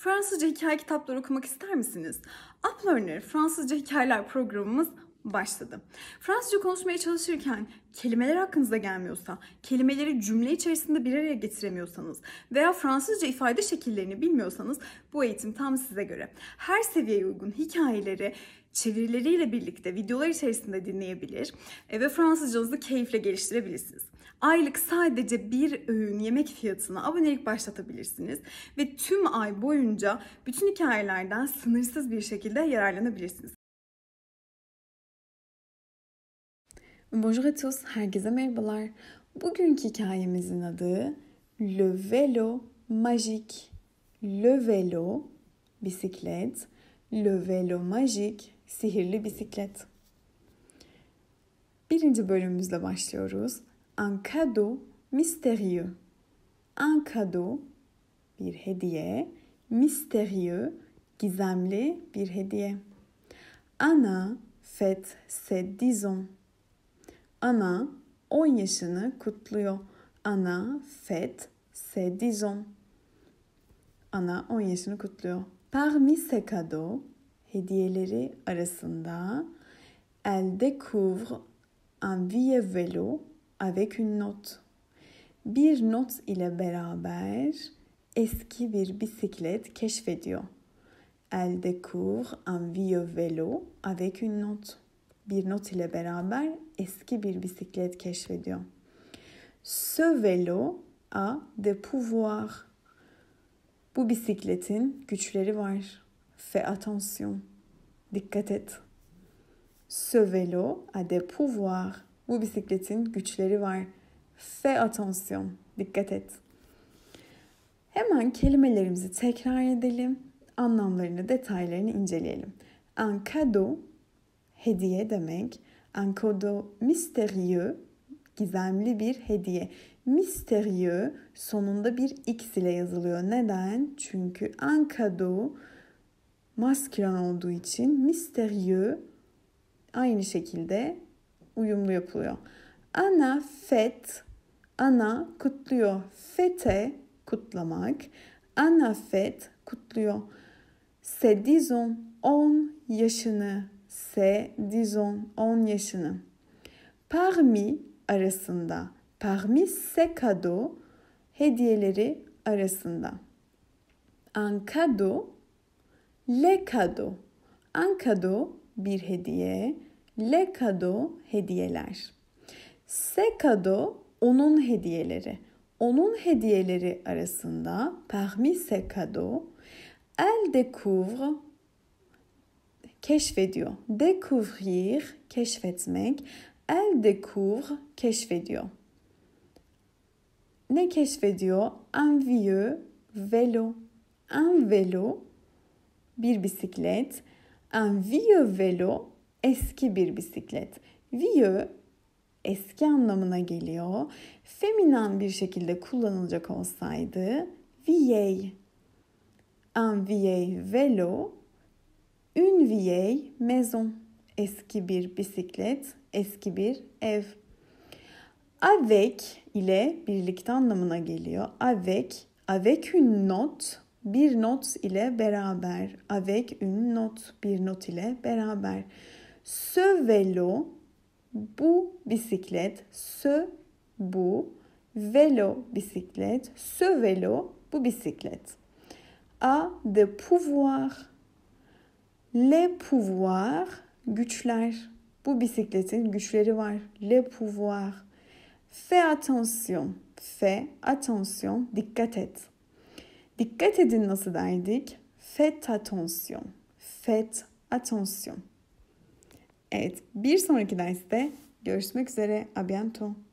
Fransızca hikaye kitapları okumak ister misiniz? Uplearner Fransızca Hikayeler programımız başladı. Fransızca konuşmaya çalışırken kelimeler hakkınıza gelmiyorsa, kelimeleri cümle içerisinde bir araya getiremiyorsanız veya Fransızca ifade şekillerini bilmiyorsanız bu eğitim tam size göre. Her seviyeye uygun hikayeleri çevirileriyle birlikte videolar içerisinde dinleyebilir e, ve Fransızcanızı keyifle geliştirebilirsiniz. Aylık sadece bir öğün yemek fiyatına abonelik başlatabilirsiniz ve tüm ay boyunca bütün hikayelerden sınırsız bir şekilde yararlanabilirsiniz. Bonjour à tous, herkese merhabalar. Bugünkü hikayemizin adı Le Velo Magique. Le Velo, bisiklet. Le Velo Magique, sihirli bisiklet. Birinci bölümümüzle başlıyoruz. Un cadeau mystérieux. Un cadeau, bir hediye. Mystérieux, gizemli bir hediye. Anna fête ses 10 ans. Ana 10 yaşını kutluyor. Ana fête ses 10 Ana 10 yaşını kutluyor. Parmi ses cadeaux, hediyeleri arasında elle découvre un vieux vélo avec une note. Bir not ile beraber eski bir bisiklet keşfediyor. Elle découvre un vieux vélo avec une note bir not ile beraber eski bir bisiklet keşfediyor. Ce vélo a de pouvoir. Bu bisikletin güçleri var. Fais attention. Dikkat et. Ce vélo a de pouvoir. Bu bisikletin güçleri var. Fais attention. Dikkat et. Hemen kelimelerimizi tekrar edelim. Anlamlarını, detaylarını inceleyelim. Un cadeau hediye demek. Un cadeau mystérieux, gizemli bir hediye. Mystérieux sonunda bir x ile yazılıyor. Neden? Çünkü un cadeau maskülen olduğu için mystérieux aynı şekilde uyumlu yapılıyor. Ana fet, ana kutluyor. Fete kutlamak. Ana fet kutluyor. Sedizon dizon 10 yaşını c'est, disons, 10 yaşını. Parmi arasında, parmi ses cadeaux, hediyeleri arasında. Un cadeau, le cadeau. Un cadeau bir hediye, le cadeau hediyeler. Se cadeau onun hediyeleri. Onun hediyeleri arasında parmi ses cadeaux, elle découvre keşfediyor. Découvrir keşfetmek. Elle découvre keşfediyor. Ne keşfediyor? Un vieux vélo. Un vélo bir bisiklet. Un vieux vélo eski bir bisiklet. Vieux eski anlamına geliyor. Feminen bir şekilde kullanılacak olsaydı vieille. Un vieil vélo Une vieille maison. Eski bir bisiklet, eski bir ev. Avec ile birlikte anlamına geliyor. Avec, avec une note, bir not ile beraber. Avec une note, bir not ile beraber. Ce vélo, bu bisiklet, ce bu, vélo bisiklet, ce vélo bu bisiklet. A de pouvoir Le pouvoir güçler. Bu bisikletin güçleri var. Le pouvoir. Fais attention. Fais attention. Dikkat et. Dikkat edin nasıl derdik? Faites attention. fait attention. Evet, bir sonraki derste görüşmek üzere. A bientôt.